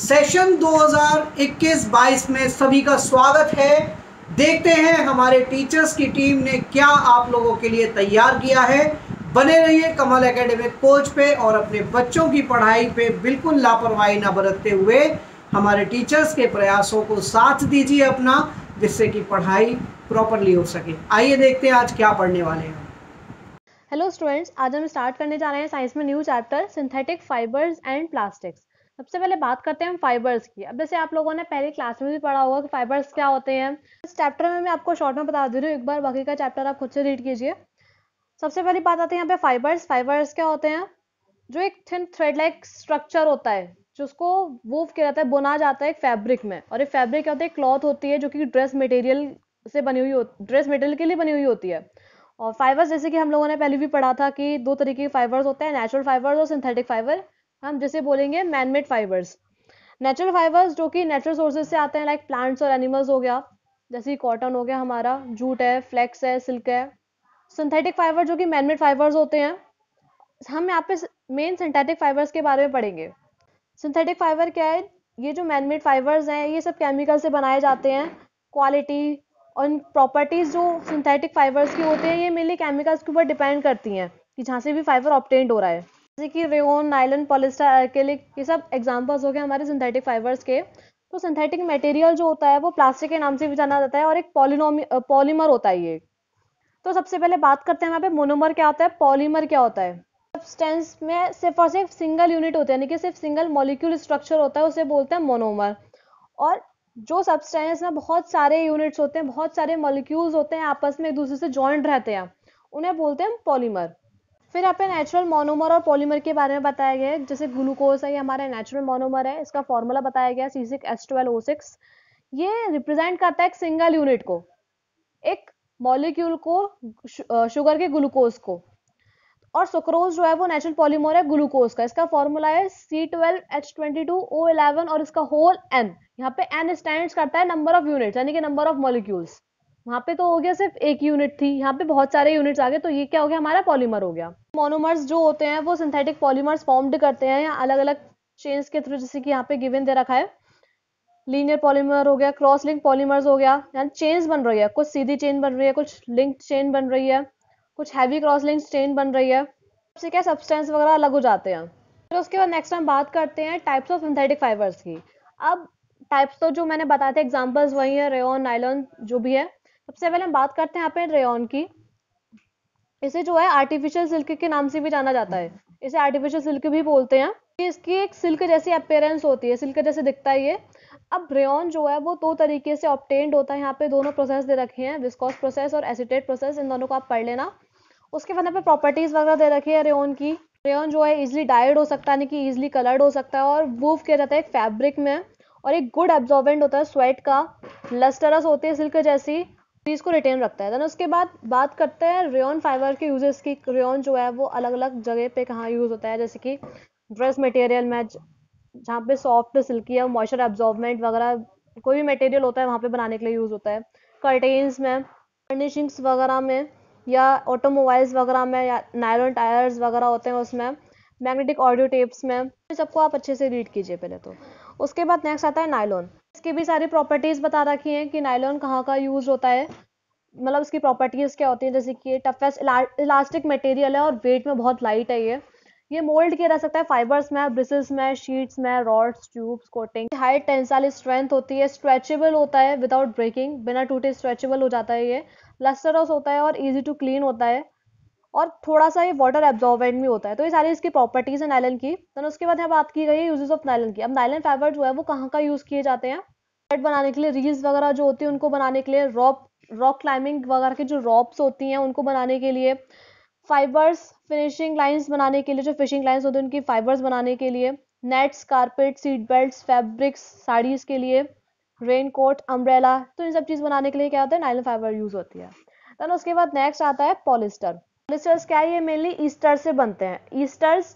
session 2021-22 में सभी का स्वागत है देखते हैं हमारे टीचर्स की टीम ने क्या आप लोगों के लिए तैयार किया है बने रहिए कमल एकेडमी कोच पे और अपने बच्चों की पढ़ाई पे बिल्कुल लापरवाही ना बरतते हुए हमारे टीचर्स के प्रयासों को साथ दीजिए अपना जिससे कि पढ़ाई प्रॉपरली हो सके आइए देखते हैं आज क्या पढ़ने वाले हैं हेलो स्टूडेंट्स आज हम स्टार्ट करने जा रहे हैं साइंस में new chapter synthetic fibres and plastics सबसे पहले बात करते हैं हम फाइबर्स की अब जैसे आप लोगों ने पहले क्लास में भी पढ़ा होगा कि फाइबर्स क्या होते हैं इस चैप्टर में मैं आपको शॉर्ट में बता दे रही हूँ एक बार बाकी का चैप्टर आप खुद से रीड कीजिए सबसे पहली बात आती है यहाँ पे फाइबर्स फाइबर्स क्या होते हैं जो एक थिन थ्रेड लाइक स्ट्रक्चर होता है जिसको वूव किया जाता है बुना जाता है एक फैब्रिक में और ये फैब्रिक क्या होता है क्लॉथ होती है जो कि ड्रेस मटेरियल से बनी हुई ड्रेस मटेरियल के लिए बनी हुई होती है और फाइबर्स जैसे कि हम लोगों ने पहले भी पढ़ा था कि दो तरीके के फाइबर्स होते हैं नेचुरल फाइबर्स और सिंथेटिक फाइबर हम जिसे बोलेंगे मैनमेड फाइबर्स नेचुरल फाइबर्स जो कि नेचुरल सोर्सेज से आते हैं लाइक प्लांट्स और एनिमल्स हो गया जैसे कॉटन हो गया हमारा जूट है फ्लेक्स है सिल्क है सिंथेटिक फाइबर जो कि मैनमेड फाइबर्स होते हैं हम यहाँ पे मेन सिंथेटिक फाइबर्स के बारे में पढ़ेंगे सिंथेटिक फाइबर क्या है ये जो मैनमेड फाइबर्स हैं ये सब केमिकल से बनाए जाते हैं क्वालिटी और इन प्रॉपर्टीज़ जो सिंथेटिक फाइबर्स की होते हैं ये मेनली केमिकल्स के ऊपर डिपेंड करती हैं कि जहाँ से भी फाइबर ऑप्टेंड हो रहा है जैसे कि रेओन नाइलन पॉलिस्टर अर्केलिक ये सब एग्जाम्पल्स हो गए हमारे सिंथेटिक फाइबर्स के तो सिंथेटिक मटेरियल जो होता है वो प्लास्टिक के नाम से भी जाना जाता है और एक पॉलिनोमी पॉलीमर होता है ये तो सबसे पहले बात करते हैं यहाँ पे मोनोमर क्या होता है पॉलीमर क्या होता है सब्सटेंस में सिर्फ और सिर्फ सिंगल यूनिट होते हैं यानी कि सिर्फ सिंगल मॉलिक्यूल स्ट्रक्चर होता है उसे बोलते हैं मोनोमर और जो सब्सटेंस में बहुत सारे यूनिट्स होते हैं बहुत सारे मॉलिक्यूल्स होते हैं आपस में एक दूसरे से ज्वाइंट रहते हैं उन्हें बोलते हैं पॉलीमर फिर यहाँ पे नेचुरल मोनोमर और पॉलीमर के बारे में बताया गया है जैसे ग्लूकोज है ये हमारा नेचुरल मोनोमर है इसका फॉर्मूला बताया गया C six S O six ये रिप्रेजेंट करता है सिंगल यूनिट को एक मॉलिक्यूल को शुगर के ग्लूकोज को और सुक्रोज जो है वो नेचुरल पॉलीमर है ग्लूकोज का इसका फॉर्मूला है C twelve H twenty two O eleven और इसका होल एन यहाँ पे एन स्टैंड करता है नंबर ऑफ यूनिट यानी कि नंबर ऑफ मॉलिक्यूल्स वहां पे तो हो गया सिर्फ एक यूनिट थी यहाँ पे बहुत सारे यूनिट्स आ गए तो ये क्या हो गया हमारा पॉलीमर हो गया मोनोमर्स जो होते हैं वो सिंथेटिक पॉलीमर्स फॉर्म्ड करते हैं या अलग अलग चेन्स के थ्रू जैसे कि यहाँ पे गिवन दे रखा है लीनियर पॉलीमर हो गया क्रॉस लिंक पॉलीमर्स हो गया यानी चेन्स बन रही है कुछ सीधी चेन बन रही है कुछ लिंक चेन बन रही है कुछ हैवी क्रॉस लिंक चेन बन रही है उससे क्या सब्सटेंस वगैरह अलग हो जाते हैं फिर उसके बाद नेक्स्ट हम बात करते हैं टाइप्स ऑफ सिंथेटिक फाइबर्स की अब टाइप्स तो जो मैंने बताए थे एग्जाम्पल्स वही है रेन नाइलॉन जो भी है सबसे पहले हम बात करते हैं यहाँ पे रेन की इसे जो है आर्टिफिशियल सिल्क के नाम से भी जाना जाता है इसे आर्टिफिशियल सिल्क भी बोलते हैं कि इसकी एक सिल्क जैसी अपेयरेंस होती है सिल्क जैसे दिखता है ये अब रेन जो है वो दो तो तरीके से ऑप्टेंड होता है यहाँ पे दोनों प्रोसेस दे रखे हैं विस्कॉस प्रोसेस और एसिटेट प्रोसेस इन दोनों को आप पढ़ लेना उसके बाद यहाँ पे प्रॉपर्टीज वगैरह दे रखी है रेन की रेन जो है इजिली डाइड हो सकता है यानी कि ईजिली कलर्ड हो सकता है और वूव किया जाता है एक फैब्रिक में और एक गुड एब्जॉर्बेंट होता है स्वेट का लस्टरस होती है सिल्क जैसी चीज को रिटेन रखता है देन उसके बाद बात करते हैं रेन फाइबर के यूजेस की रेन जो है वो अलग अलग जगह पे कहाँ यूज होता है जैसे कि ड्रेस मटेरियल में जहाँ पे सॉफ्ट सिल्की या मॉइस्चर एब्जॉर्बमेंट वगैरह कोई भी मटेरियल होता है वहाँ पे बनाने के लिए यूज होता है कर्टेन्स में फर्निशिंग्स वगैरह में या ऑटोमोबाइल्स वगैरह में या नायरन टायर्स वगैरह होते हैं उसमें मैग्नेटिक ऑडियो टेप्स में सबको आप अच्छे से रीड कीजिए पहले तो उसके बाद नेक्स्ट आता है नायलॉन इसकी भी सारी प्रॉपर्टीज बता रखी हैं कि नायलॉन कहाँ का यूज होता है मतलब इसकी प्रॉपर्टीज क्या होती हैं जैसे कि ये टफेस्ट इलास्टिक मटेरियल है और वेट में बहुत लाइट है ये ये मोल्ड किया जा सकता है फाइबर्स में ब्रिसेस में शीट्स में rods tubes coating high tensile strength होती है स्ट्रेचेबल होता है विदाउट ब्रेकिंग बिना टूटे स्ट्रेचेबल हो जाता है ये लस्टरस होता है और इजी टू क्लीन होता है और थोड़ा सा ये वाटर एब्जॉर्बेंट भी होता है तो ये सारी इसकी प्रॉपर्टीज है नायलन की देन उसके बाद यहाँ बात की गई है यूजेस ऑफ नायलन की अब नायलन फाइबर जो है वो कहाँ का यूज किए जाते हैं शर्ट बनाने के लिए रील्स वगैरह जो होती है उनको बनाने के लिए रॉप रॉक क्लाइंबिंग वगैरह की जो रॉप्स होती हैं उनको बनाने के लिए फाइबर्स फिनिशिंग लाइंस बनाने के लिए जो फिशिंग लाइंस होती है उनकी फाइबर्स बनाने के लिए nets carpet seat belt fabrics saris के लिए रेन कोट अम्ब्रेला तो इन सब चीज़ बनाने के लिए क्या होता है नाइलन फाइबर यूज़ होती है देन उसके बाद नेक्स्ट आता है पॉलिस्टर क्रिस्टल्स क्या है ये मेनली ईस्टर से बनते हैं ईस्टर्स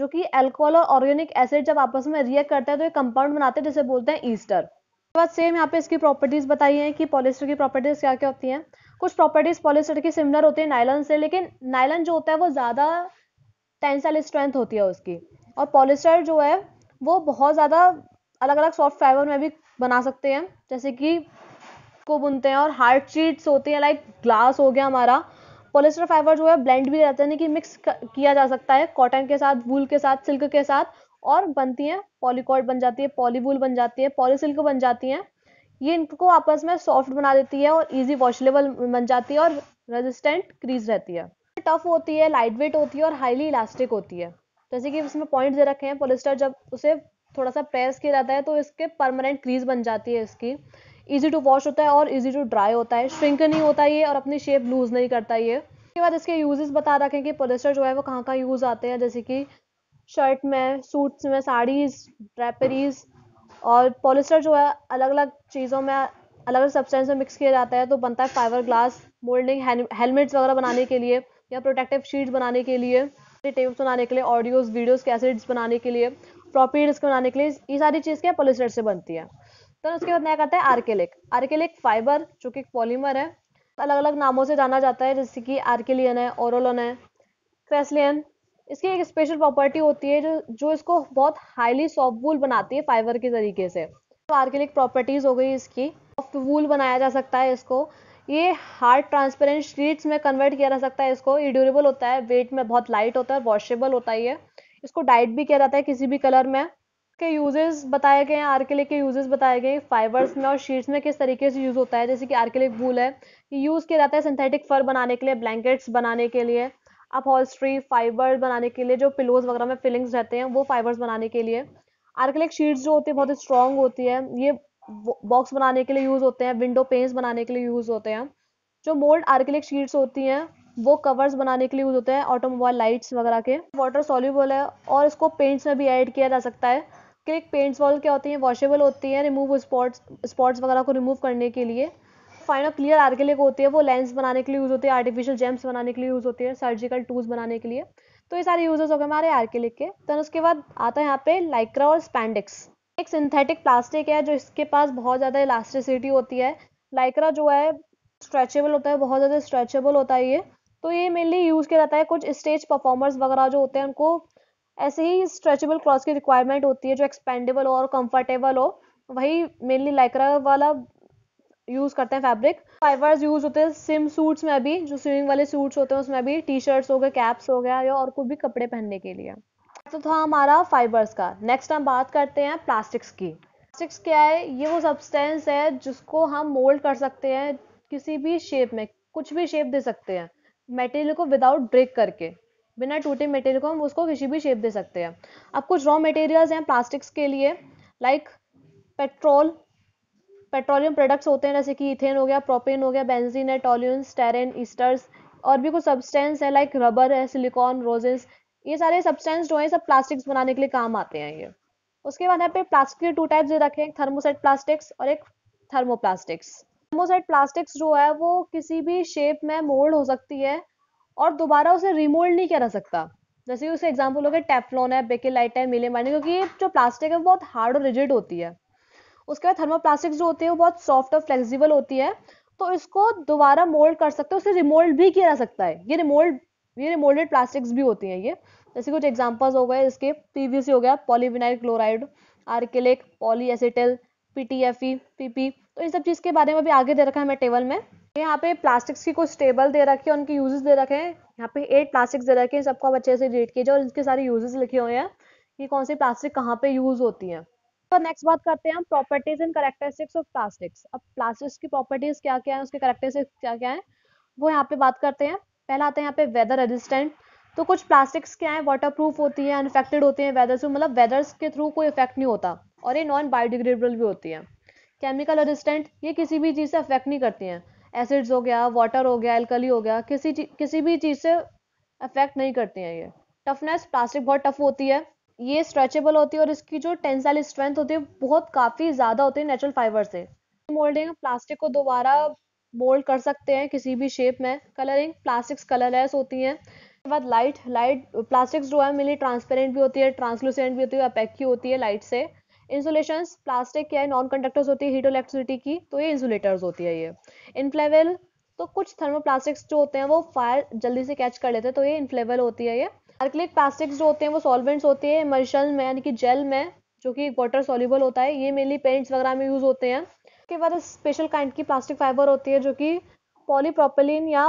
जो कि एल्कोहल और ऑर्गेनिक एसिड जब आपस में रिएक्ट करते हैं तो ये कंपाउंड बनाते हैं जिसे बोलते हैं ईस्टर उसके बाद सेम यहाँ पे इसकी प्रॉपर्टीज बताई हैं कि पॉलिस्टर की प्रॉपर्टीज क्या क्या होती हैं कुछ प्रॉपर्टीज पॉलिस्टर की सिमिलर होती है नाइलन से लेकिन नाइलन जो होता है वो ज़्यादा टेंसाइल स्ट्रेंथ होती है उसकी और पॉलिस्टर जो है वो बहुत ज़्यादा अलग अलग सॉफ्ट फाइबर में भी बना सकते हैं जैसे कि को बुनते हैं और हार्ड शीट्स होती हैं लाइक ग्लास हो गया हमारा पॉलिस्टर फाइबर जो है ब्लेंड भी रहता है कि मिक्स किया जा सकता है कॉटन के साथ वूल के साथ सिल्क के साथ और बनती हैं पॉलीकॉट बन जाती है पॉलीवूल बन जाती है पॉलीसिल्क बन जाती हैं ये इनको आपस में सॉफ्ट बना देती है और इजी वॉशलेबल बन जाती है और रेजिस्टेंट क्रीज रहती है टफ होती है लाइट वेट होती है और हाईली इलास्टिक होती है जैसे कि इसमें पॉइंट दे रखे हैं पोलिस्टर जब उसे थोड़ा सा प्रेस किया जाता है तो इसके परमानेंट क्रीज बन जाती है इसकी इजी टू वॉश होता है और इजी टू ड्राई होता है श्रिंक नहीं होता ये और अपनी शेप लूज नहीं करता ये उसके बाद इसके यूजेस बता रखें कि पोलिस्टर जो है वो कहाँ कहाँ यूज आते हैं जैसे कि शर्ट में सूट्स में साड़ीज ड्रेपरीज और पोलिस्टर जो है अलग अलग चीज़ों में अलग अलग सब्सटेंस में मिक्स किया जाता है तो बनता है फाइबर ग्लास मोल्डिंग हेलमेट्स वगैरह बनाने के लिए या प्रोटेक्टिव शीट्स बनाने के लिए टेप्स बनाने के लिए ऑडियोज वीडियोज कैसेट्स बनाने के लिए प्रॉपर्टीज बनाने के लिए ये सारी चीज़ क्या पोलिस्टर से बनती है तो उसके बाद नया कहता है आर्केलिक आर्केलिक फाइबर जो कि पॉलीमर है अलग अलग नामों से जाना जाता है जैसे कि आर्केलियन है ओरोलन है क्रेसलियन इसकी एक स्पेशल प्रॉपर्टी होती है जो जो इसको बहुत हाईली सॉफ्ट वूल बनाती है फाइबर के तरीके से तो आर्केलिक प्रॉपर्टीज हो गई इसकी सॉफ्ट वूल बनाया जा सकता है इसको ये हार्ड ट्रांसपेरेंट शीट्स में कन्वर्ट किया जा सकता है इसको ये ड्यूरेबल होता है वेट में बहुत लाइट होता है वॉशेबल होता है ये इसको डाइट भी किया जाता है किसी भी कलर में के यूजेस बताए गए हैं आर्केलिक के यूजेस बताए गए फाइबर्स में और शीट्स में किस तरीके से यूज होता है जैसे कि आर्केलिक वूल है यूज किया जाता है सिंथेटिक फर बनाने के लिए ब्लैंकेट्स बनाने के लिए अपहॉल्स्ट्री फाइबर बनाने के लिए जो पिलोज वगैरह में फिलिंग्स रहते हैं वो फाइबर्स बनाने के लिए आर्केलिक शीट्स जो होती है बहुत स्ट्रॉन्ग होती है ये बॉक्स बनाने के लिए यूज होते हैं विंडो पेंस बनाने के लिए यूज होते हैं जो मोल्ड आर्केलिक शीट्स होती हैं वो कवर्स बनाने के लिए यूज होते हैं ऑटोमोबाइल लाइट्स वगैरह के वाटर सॉल्यूबल है और इसको पेंट्स में भी ऐड किया जा सकता है एक्रिक पेंट्स वॉल क्या होती हैं वॉशेबल होती हैं रिमूव स्पॉट्स स्पॉट्स वगैरह को रिमूव करने के लिए फाइन और क्लियर आर्गेलिक होती है वो लेंस बनाने के लिए यूज़ होती है आर्टिफिशियल जेम्स बनाने के लिए यूज़ होती है सर्जिकल टूल्स बनाने के लिए तो ये सारे यूजेस हो गए हमारे आर्केलिक के तो उसके बाद आता है यहाँ पे लाइक्रा और स्पैंडिक्स एक सिंथेटिक प्लास्टिक है जो इसके पास बहुत ज़्यादा इलास्टिसिटी होती है लाइक्रा जो है स्ट्रेचेबल होता है बहुत ज़्यादा स्ट्रेचेबल होता है ये तो ये मेनली यूज़ किया जाता है कुछ स्टेज परफॉर्मर्स वगैरह जो होते हैं उनको ऐसे ही स्ट्रेचेबल क्लॉथ की रिक्वायरमेंट होती है जो एक्सपेंडेबल हो और कंफर्टेबल हो वही मेनली लाइक्रा वाला यूज़ करते हैं फैब्रिक फाइबर्स यूज़ होते हैं सिम सूट्स में भी जो स्विमिंग वाले सूट्स होते हैं उसमें भी टी शर्ट्स हो गए कैप्स हो गया या और कुछ भी कपड़े पहनने के लिए तो था हमारा फाइबर्स का नेक्स्ट हम बात करते हैं प्लास्टिक्स की प्लास्टिक्स क्या है ये वो सब्सटेंस है जिसको हम मोल्ड कर सकते हैं किसी भी शेप में कुछ भी शेप दे सकते हैं मटेरियल को विदाउट ब्रेक करके बिना टूटे मटेरियल को हम उसको किसी भी शेप दे सकते हैं अब कुछ रॉ मटेरियल्स हैं प्लास्टिक्स के लिए लाइक पेट्रोल पेट्रोलियम प्रोडक्ट्स होते हैं जैसे कि इथेन हो गया प्रोपेन हो गया बेंजीन है टोलियन स्टेरन ईस्टर्स और भी कुछ सब्सटेंस है लाइक रबर है सिलिकॉन रोजेस ये सारे सब्सटेंस जो है सब प्लास्टिक्स बनाने के लिए काम आते हैं ये उसके बाद यहाँ पे प्लास्टिक के टू टाइप्स दे रखे हैं थर्मोसेट प्लास्टिक्स और एक थर्मोप्लास्टिक्स थर्मोसेट प्लास्टिक्स जो है वो किसी भी शेप में मोल्ड हो सकती है और दोबारा उसे रिमोल्ड नहीं करा सकता जैसे कि उसे एग्जाम्पल हो गया टेफ्लॉन है लाइट है मिले मारने क्योंकि ये जो प्लास्टिक है वो बहुत हार्ड और रिजिड होती है उसके बाद थर्मोप्लास्टिक्स जो होती है वो बहुत सॉफ्ट और फ्लेक्सिबल होती है तो इसको दोबारा मोल्ड कर सकते हैं उसे रिमोल्ड भी किया जा सकता है ये रिमोल्ड ये रिमोल्डेड प्लास्टिक्स भी होती हैं ये जैसे कुछ एग्जाम्पल्स हो गए इसके पीवीसी हो गया polyvinyl chloride poly acetal PTFE PP तो इन सब चीज़ के बारे में भी आगे दे रखा है मैं टेबल में यहाँ पे प्लास्टिक्स की कुछ टेबल दे रखे हैं उनके यूजेस दे रखे हैं यहाँ पे एट प्लास्टिक्स दे रखे हैं सबको आप अच्छे से रीड कीजिए और इनके सारे यूजेस लिखे हुए हैं कि कौन सी प्लास्टिक कहाँ पे यूज होती है तो नेक्स्ट बात करते हैं हम properties and characteristics of plastics अब प्लास्टिक्स की प्रॉपर्टीज क्या क्या है उसके करेक्टरिस्टिक्स क्या क्या है वो यहाँ पे बात करते हैं पहला आते हैं यहाँ पे वेदर रेजिस्टेंट तो कुछ प्लास्टिक्स क्या है वाटर प्रूफ होती है अनफेक्टेड होती है वेदर से मतलब वेदर के थ्रू कोई इफेक्ट नहीं होता और ये नॉन बायोडिग्रेडेबल भी होती है केमिकल रेजिस्टेंट ये किसी भी चीज़ से अफेक्ट नहीं करती है एसिड्स हो गया वाटर हो गया एल्कली हो गया किसी किसी भी चीज़ से अफेक्ट नहीं करती हैं ये टफनेस प्लास्टिक बहुत टफ होती है ये स्ट्रेचेबल होती है और इसकी जो टेंसाइल स्ट्रेंथ होती है बहुत काफ़ी ज़्यादा होती है नेचुरल फाइबर से मोल्डिंग प्लास्टिक को दोबारा मोल्ड कर सकते हैं किसी भी शेप में कलरिंग प्लास्टिक्स कलरलेस होती हैं उसके बाद लाइट लाइट प्लास्टिक्स जो है मिली ट्रांसपेरेंट भी होती है ट्रांसलूसेंट भी होती है अपेक्की होती है लाइट से इंसुलेशन प्लास्टिक क्या है नॉन कंडक्टर्स होती है हीट इलेक्ट्रिसिटी की तो ये इंसुलेटर्स होती है ये इनफ्लेवल तो कुछ थर्मोप्लास्टिक्स जो होते हैं वो फायर जल्दी से कैच कर लेते हैं तो ये इनफ्लेवल होती है ये अर्कलिक प्लास्टिक्स जो होते हैं वो सॉल्वेंट्स होते हैं मर्शल में यानी कि जेल में जो कि वाटर सॉल्यूबल होता है ये मेनली पेंट्स वगैरह में यूज़ होते हैं उसके बाद स्पेशल काइंड की प्लास्टिक फाइबर होती है जो कि पॉलीप्रोपेलिन या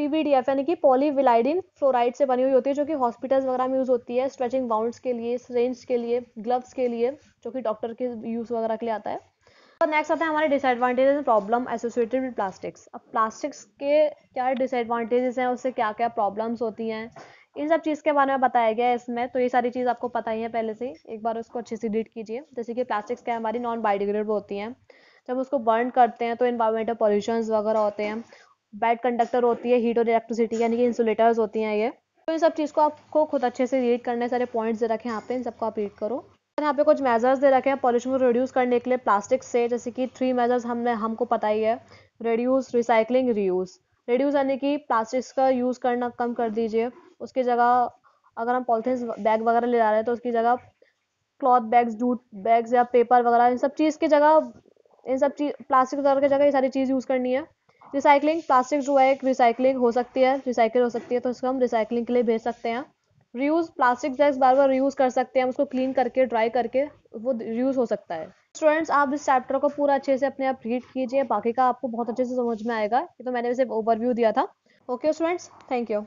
पीवीडीएफ यानी कि पॉलीविलाइडिन फ्लोराइड से बनी हुई होती है जो कि हॉस्पिटल्स वगैरह में यूज़ होती है स्ट्रेचिंग बाउंड्स के लिए सरेंज के लिए ग्लव्स के लिए जो कि डॉक्टर के यूज़ वगैरह के लिए आता है और नेक्स्ट आता है हमारे disadvantages and problem associated with plastics अब प्लास्टिक्स के क्या डिसएडवांटेजेस हैं उससे क्या क्या प्रॉब्लम्स होती हैं इन सब चीज़ के बारे में बताया गया है इसमें तो ये सारी चीज़ आपको पता ही है पहले से ही एक बार उसको अच्छे से डिलीट कीजिए जैसे कि प्लास्टिक्स क्या हमारी नॉन बायोडिग्रेडेबल होती हैं जब उसको बर्न करते हैं तो इन्वायरमेंटल पॉल्यूशन वगैरह होते हैं बैड कंडक्टर होती है हीट और इलेक्ट्रिसिटी यानी कि इंसुलेटर्स होती हैं ये तो इन सब चीज़ को आपको खुद अच्छे से रीड करने सारे पॉइंट्स दे रखे हैं यहाँ पे इन सबको आप रीड करो और यहाँ पे कुछ मेजर्स दे रखे हैं पॉल्यूशन को रिड्यूस करने के लिए प्लास्टिक से जैसे कि थ्री मेजर्स हमने हमको पता ही है रिड्यूस रिसाइकलिंग रीयूज रिड्यूस यानी कि प्लास्टिक्स का यूज़ करना कम कर दीजिए उसकी जगह अगर हम पॉलिथिन बैग वगैरह ले जा रहे हैं तो उसकी जगह क्लॉथ बैग्स जूट बैग्स या पेपर वगैरह इन सब चीज़ की जगह इन सब चीज प्लास्टिक वगैरह की जगह ये सारी चीज़ यूज़ करनी है रिसाइकलिंग प्लास्टिक जो है एक रिसाइकलिंग हो सकती है रिसाइकिल हो सकती है तो उसको हम रिसाइकलिंग के लिए भेज सकते हैं रियूज प्लास्टिक बैग्स बार बार रियूज कर सकते हैं हम उसको क्लीन करके ड्राई करके वो रियूज हो सकता है स्टूडेंट्स आप इस चैप्टर को पूरा अच्छे से अपने आप रीड कीजिए बाकी का आपको बहुत अच्छे से समझ में आएगा ये तो मैंने वैसे ओवरव्यू दिया था ओके स्टूडेंट्स थैंक यू